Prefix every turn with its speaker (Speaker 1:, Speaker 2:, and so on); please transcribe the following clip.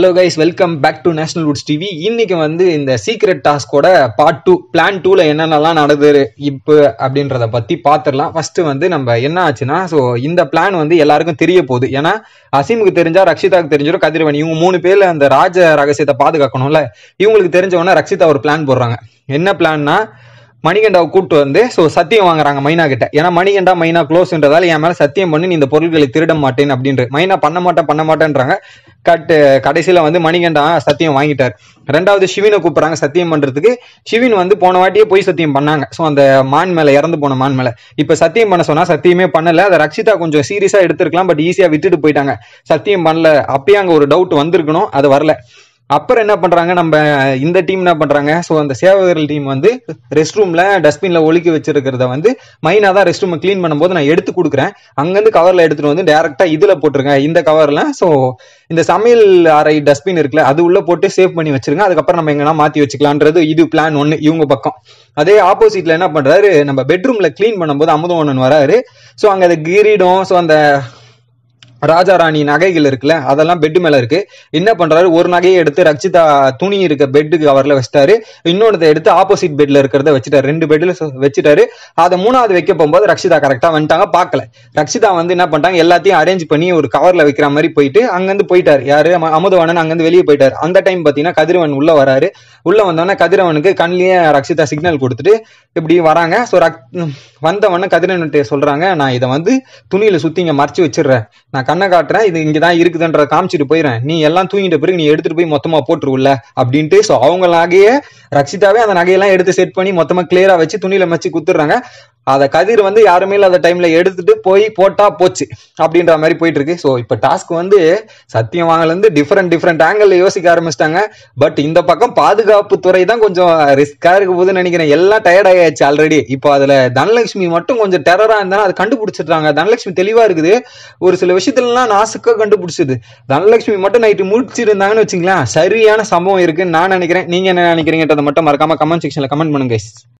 Speaker 1: hello guys welcome back to National Woods TV இன்னைக்கு வந்து இந்த சீக்ரெட் டாஸ்கோட பார்ட் டூ பிளான் டூல என்னென்னலாம் நடந்தது இப்போ அப்படின்றத பற்றி பார்த்துடலாம் ஃபஸ்ட்டு வந்து நம்ம என்ன ஆச்சுன்னா ஸோ இந்த பிளான் வந்து எல்லாருக்கும் தெரிய போகுது ஏன்னா அசீமுக்கு தெரிஞ்சா ரக்ஷிதாவுக்கு தெரிஞ்சிடும் கதிரவன் இவங்க மூணு பேர்ல அந்த ராஜ ரகசியத்தை பாதுகாக்கணும்ல இவங்களுக்கு தெரிஞ்சவொன்னே ரக்ஷிதா ஒரு பிளான் போடுறாங்க என்ன பிளான்னா மணிகண்டாவை கூப்பிட்டு வந்து ஸோ சத்தியம் வாங்குறாங்க மைனா கிட்ட ஏன்னா மணிகண்டா மைனா க்ளோஸ்ன்றதால என் மேலே சத்தியம் பண்ணி நீ இந்த பொருட்களை திருட மாட்டேன் அப்படின்ற மைனா பண்ண மாட்டேன் பண்ண மாட்டேன்றாங்க கட்டு கடைசியில வந்து மணிகண்டா சத்தியம் வாங்கிட்டார் ரெண்டாவது சிவினை கூப்பிட்றாங்க சத்தியம் பண்ணுறதுக்கு சிவின் வந்து போன வாட்டியே போய் சத்தியம் பண்ணாங்க ஸோ அந்த மான் மேலே இறந்து போன மான் மேலே இப்போ சத்தியம் பண்ண சொன்னால் சத்தியமே பண்ணலை அதை ரக்ஷிதா கொஞ்சம் சீரியஸாக எடுத்திருக்கலாம் பட் ஈஸியாக விட்டுட்டு போயிட்டாங்க சத்தியம் பண்ணல அப்பயே அங்கே ஒரு டவுட் வந்திருக்கணும் அது வரல அப்புறம் என்ன பண்றாங்க நம்ம இந்த டீம் என்ன பண்றாங்க ஸோ அந்த சேவகர்கள் டீம் வந்து ரெஸ்ட் ரூம்ல டஸ்ட்பின்ல ஒழுக்கி வச்சிருக்கிறத வந்து மைனா தான் ரெஸ்ட் ரூம் கிளீன் பண்ணும்போது நான் எடுத்து கொடுக்குறேன் அங்கேருந்து கவர்ல எடுத்துட்டு வந்து டேரக்டா இதுல போட்டிருக்கேன் இந்த கவர்ல ஸோ இந்த சமையல் அறை டஸ்ட்பின் இருக்குல்ல அது உள்ள போட்டு சேவ் பண்ணி வச்சிருங்க அதுக்கப்புறம் நம்ம எங்கன்னா மாத்தி வச்சுக்கலான்றது இது பிளான் ஒன்று இவங்க பக்கம் அதே ஆப்போசிட்ல என்ன பண்றாரு நம்ம பெட்ரூம்ல கிளீன் பண்ணும்போது அமுதம் அமுதவனன் வராரு ஸோ அங்க அதை கிரீடம் ஸோ அந்த ராஜா ராணி நகைகள் இருக்குல்ல அதெல்லாம் பெட்டு மேல இருக்கு என்ன பண்றாரு ஒரு நகையை எடுத்து ரக்ஷிதா துணி இருக்க பெட்டு கவர்ல வச்சிட்டாரு இன்னொன்னு எடுத்து ஆப்போசிட் பெட்ல இருக்கிறத வச்சுட்டாரு ரெண்டு பெட்ல வச்சுட்டாரு அதை மூணாவது வைக்க போகும்போது ரக்ஷிதா கரெக்டா வந்துட்டாங்க பாக்கல ரக்ஷிதா வந்து என்ன பண்ணிட்டாங்க எல்லாத்தையும் அரேஞ்ச் பண்ணி ஒரு கவர்ல வைக்கிற மாதிரி போயிட்டு அங்கிருந்து போயிட்டாரு யாரு அமுதவாணன் அங்கிருந்து வெளியே போயிட்டாரு அந்த டைம் பாத்தீங்கன்னா கதிரவன் உள்ள வராரு உள்ள வந்தவொடனே கதிரவனுக்கு கண்லயே ரக்ஷிதா சிக்னல் கொடுத்துட்டு இப்படி வராங்க ஸோ வந்தவொடனே கதிரவன்கிட்ட சொல்றாங்க நான் இதை வந்து துணியில சுத்தி இங்க மறைச்சு வச்சிடுறேன் நான் நான் கண்ணை காட்டுறேன் இது இங்கே தான் இருக்குதுன்ற காமிச்சிட்டு போயிடுறேன் நீ எல்லாம் தூங்கிட்ட பிறகு நீ எடுத்துட்டு போய் மொத்தமாக போட்டுருவில்ல அப்படின்ட்டு ஸோ அவங்க நகையை ரக்ஷிதாவே அந்த நகையெல்லாம் எடுத்து செட் பண்ணி மொத்தமாக கிளியராக வச்சு துணியில் மச்சு குத்துறாங்க அதை கதிர் வந்து யாருமே இல்லாத டைம்ல எடுத்துட்டு போய் போட்டா போச்சு அப்படின்ற மாதிரி போயிட்டு இருக்கு ஸோ இப்போ டாஸ்க் வந்து சத்தியம் வாங்கலேருந்து டிஃப்ரெண்ட் டிஃப்ரெண்ட் ஆங்கிள் யோசிக்க ஆரம்பிச்சிட்டாங்க பட் இந்த பக்கம் பாதுகாப்பு துறை தான் கொஞ்சம் ரிஸ்கா இருக்க போதுன்னு நினைக்கிறேன் எல்லாம் டயர்ட் ஆயாச்சு ஆல்ரெடி இப்போ அதுல தனலட்சுமி மட்டும் கொஞ்சம் டெரரா இருந்தாலும் அதை கண்டுபிடிச்சிடுறாங்க தனலட்சுமி தெளிவா இருக்குது ஒரு சில விஷயத்துலலாம் நாசுக்கா கண்டுபிடிச்சது தனலட்சுமி மட்டும் நைட்டு முடிச்சிருந்தாங்கன்னு வச்சுங்களேன் சரியான சம்பவம் இருக்குன்னு நான் நினைக்கிறேன் நீங்க என்ன நினைக்கிறீங்கன்றதை மட்டும் மறக்காம கமெண்ட் செக்ஷன்ல கமெண்ட் பண்ணுங்க